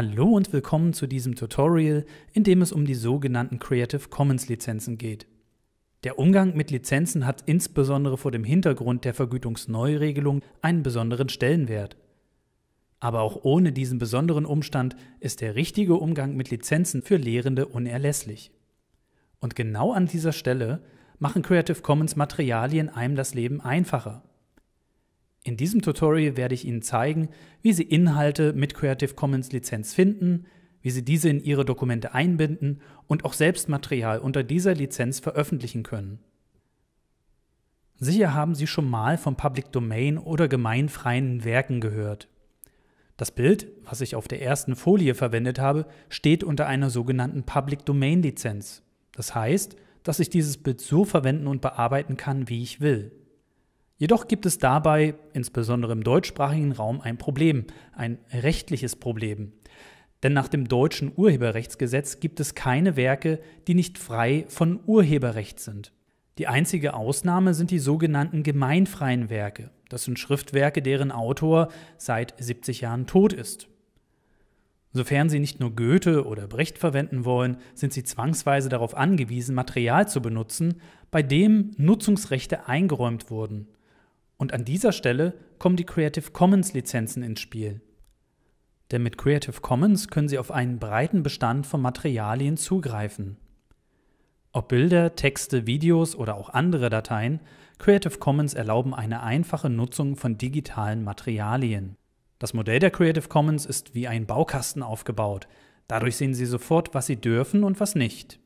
Hallo und willkommen zu diesem Tutorial, in dem es um die sogenannten Creative Commons Lizenzen geht. Der Umgang mit Lizenzen hat insbesondere vor dem Hintergrund der Vergütungsneuregelung einen besonderen Stellenwert. Aber auch ohne diesen besonderen Umstand ist der richtige Umgang mit Lizenzen für Lehrende unerlässlich. Und genau an dieser Stelle machen Creative Commons Materialien einem das Leben einfacher. In diesem Tutorial werde ich Ihnen zeigen, wie Sie Inhalte mit Creative Commons Lizenz finden, wie Sie diese in Ihre Dokumente einbinden und auch selbst Material unter dieser Lizenz veröffentlichen können. Sicher haben Sie schon mal von Public Domain oder gemeinfreien Werken gehört. Das Bild, was ich auf der ersten Folie verwendet habe, steht unter einer sogenannten Public Domain Lizenz. Das heißt, dass ich dieses Bild so verwenden und bearbeiten kann, wie ich will. Jedoch gibt es dabei, insbesondere im deutschsprachigen Raum, ein Problem, ein rechtliches Problem. Denn nach dem deutschen Urheberrechtsgesetz gibt es keine Werke, die nicht frei von Urheberrecht sind. Die einzige Ausnahme sind die sogenannten gemeinfreien Werke. Das sind Schriftwerke, deren Autor seit 70 Jahren tot ist. Sofern Sie nicht nur Goethe oder Brecht verwenden wollen, sind Sie zwangsweise darauf angewiesen, Material zu benutzen, bei dem Nutzungsrechte eingeräumt wurden. Und an dieser Stelle kommen die Creative Commons Lizenzen ins Spiel. Denn mit Creative Commons können Sie auf einen breiten Bestand von Materialien zugreifen. Ob Bilder, Texte, Videos oder auch andere Dateien, Creative Commons erlauben eine einfache Nutzung von digitalen Materialien. Das Modell der Creative Commons ist wie ein Baukasten aufgebaut. Dadurch sehen Sie sofort, was Sie dürfen und was nicht.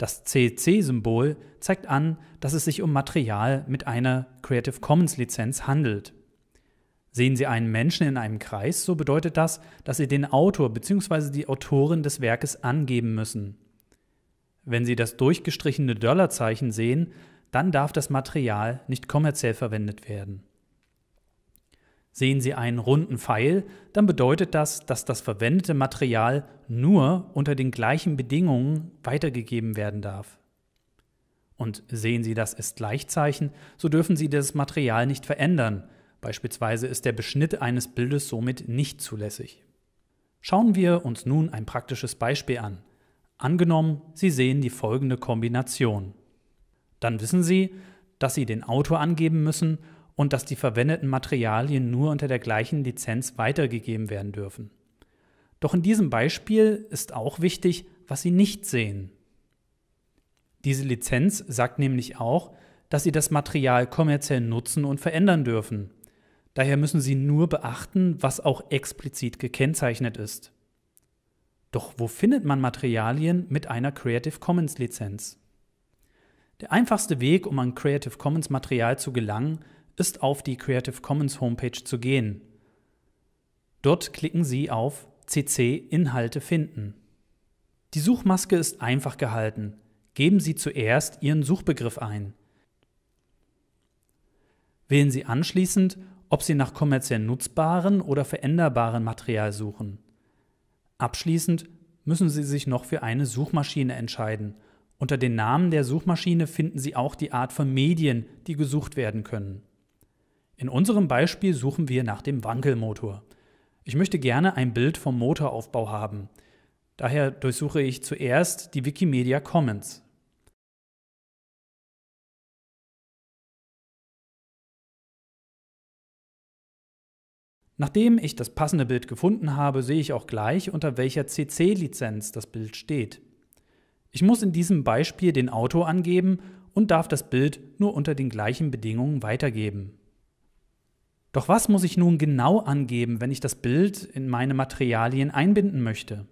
Das CC-Symbol zeigt an, dass es sich um Material mit einer Creative Commons-Lizenz handelt. Sehen Sie einen Menschen in einem Kreis, so bedeutet das, dass Sie den Autor bzw. die Autorin des Werkes angeben müssen. Wenn Sie das durchgestrichene Dollarzeichen sehen, dann darf das Material nicht kommerziell verwendet werden. Sehen Sie einen runden Pfeil, dann bedeutet das, dass das verwendete Material nur unter den gleichen Bedingungen weitergegeben werden darf. Und sehen Sie das ist Gleichzeichen, so dürfen Sie das Material nicht verändern. Beispielsweise ist der Beschnitt eines Bildes somit nicht zulässig. Schauen wir uns nun ein praktisches Beispiel an. Angenommen, Sie sehen die folgende Kombination. Dann wissen Sie, dass Sie den Autor angeben müssen und dass die verwendeten Materialien nur unter der gleichen Lizenz weitergegeben werden dürfen. Doch in diesem Beispiel ist auch wichtig, was Sie nicht sehen. Diese Lizenz sagt nämlich auch, dass Sie das Material kommerziell nutzen und verändern dürfen. Daher müssen Sie nur beachten, was auch explizit gekennzeichnet ist. Doch wo findet man Materialien mit einer Creative Commons Lizenz? Der einfachste Weg, um an Creative Commons Material zu gelangen, ist auf die Creative Commons Homepage zu gehen. Dort klicken Sie auf CC Inhalte finden. Die Suchmaske ist einfach gehalten. Geben Sie zuerst Ihren Suchbegriff ein. Wählen Sie anschließend, ob Sie nach kommerziell nutzbaren oder veränderbarem Material suchen. Abschließend müssen Sie sich noch für eine Suchmaschine entscheiden. Unter den Namen der Suchmaschine finden Sie auch die Art von Medien, die gesucht werden können. In unserem Beispiel suchen wir nach dem Wankelmotor. Ich möchte gerne ein Bild vom Motoraufbau haben. Daher durchsuche ich zuerst die Wikimedia Commons. Nachdem ich das passende Bild gefunden habe, sehe ich auch gleich, unter welcher CC-Lizenz das Bild steht. Ich muss in diesem Beispiel den Autor angeben und darf das Bild nur unter den gleichen Bedingungen weitergeben. Doch was muss ich nun genau angeben, wenn ich das Bild in meine Materialien einbinden möchte?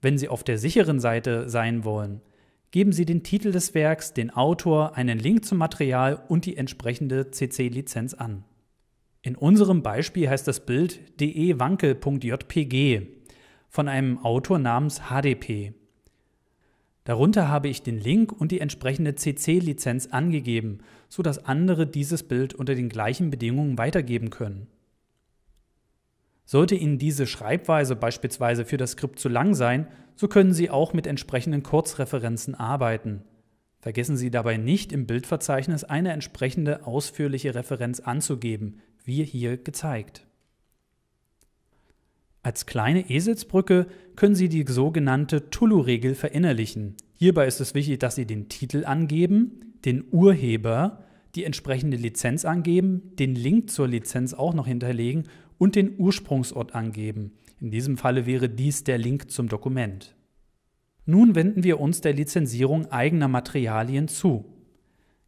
Wenn Sie auf der sicheren Seite sein wollen, geben Sie den Titel des Werks, den Autor, einen Link zum Material und die entsprechende CC-Lizenz an. In unserem Beispiel heißt das Bild dewankel.jpg von einem Autor namens HDP. Darunter habe ich den Link und die entsprechende CC-Lizenz angegeben, sodass andere dieses Bild unter den gleichen Bedingungen weitergeben können. Sollte Ihnen diese Schreibweise beispielsweise für das Skript zu lang sein, so können Sie auch mit entsprechenden Kurzreferenzen arbeiten. Vergessen Sie dabei nicht, im Bildverzeichnis eine entsprechende ausführliche Referenz anzugeben, wie hier gezeigt. Als kleine Eselsbrücke können Sie die sogenannte Tulu-Regel verinnerlichen. Hierbei ist es wichtig, dass Sie den Titel angeben, den Urheber, die entsprechende Lizenz angeben, den Link zur Lizenz auch noch hinterlegen und den Ursprungsort angeben. In diesem Falle wäre dies der Link zum Dokument. Nun wenden wir uns der Lizenzierung eigener Materialien zu.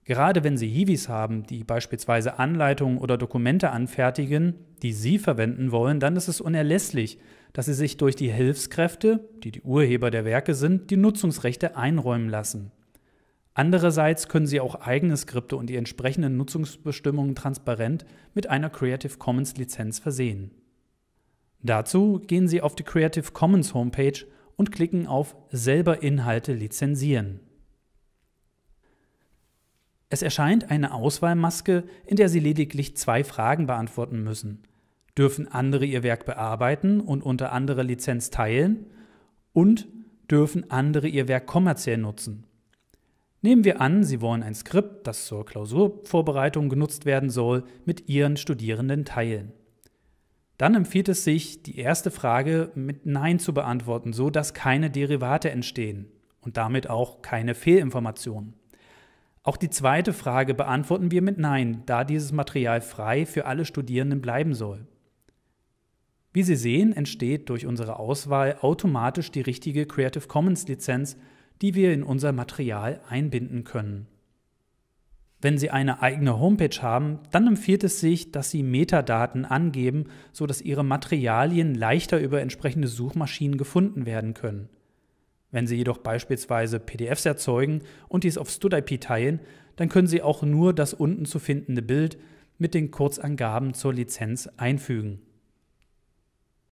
Gerade wenn Sie Hiwis haben, die beispielsweise Anleitungen oder Dokumente anfertigen, die Sie verwenden wollen, dann ist es unerlässlich, dass Sie sich durch die Hilfskräfte, die die Urheber der Werke sind, die Nutzungsrechte einräumen lassen. Andererseits können Sie auch eigene Skripte und die entsprechenden Nutzungsbestimmungen transparent mit einer Creative Commons Lizenz versehen. Dazu gehen Sie auf die Creative Commons Homepage und klicken auf Selber Inhalte lizenzieren. Es erscheint eine Auswahlmaske, in der Sie lediglich zwei Fragen beantworten müssen. Dürfen andere Ihr Werk bearbeiten und unter anderer Lizenz teilen? Und dürfen andere Ihr Werk kommerziell nutzen? Nehmen wir an, Sie wollen ein Skript, das zur Klausurvorbereitung genutzt werden soll, mit Ihren Studierenden teilen. Dann empfiehlt es sich, die erste Frage mit Nein zu beantworten, so dass keine Derivate entstehen und damit auch keine Fehlinformationen. Auch die zweite Frage beantworten wir mit Nein, da dieses Material frei für alle Studierenden bleiben soll. Wie Sie sehen, entsteht durch unsere Auswahl automatisch die richtige Creative Commons Lizenz, die wir in unser Material einbinden können. Wenn Sie eine eigene Homepage haben, dann empfiehlt es sich, dass Sie Metadaten angeben, sodass Ihre Materialien leichter über entsprechende Suchmaschinen gefunden werden können. Wenn Sie jedoch beispielsweise PDFs erzeugen und dies auf StudIP teilen, dann können Sie auch nur das unten zu findende Bild mit den Kurzangaben zur Lizenz einfügen.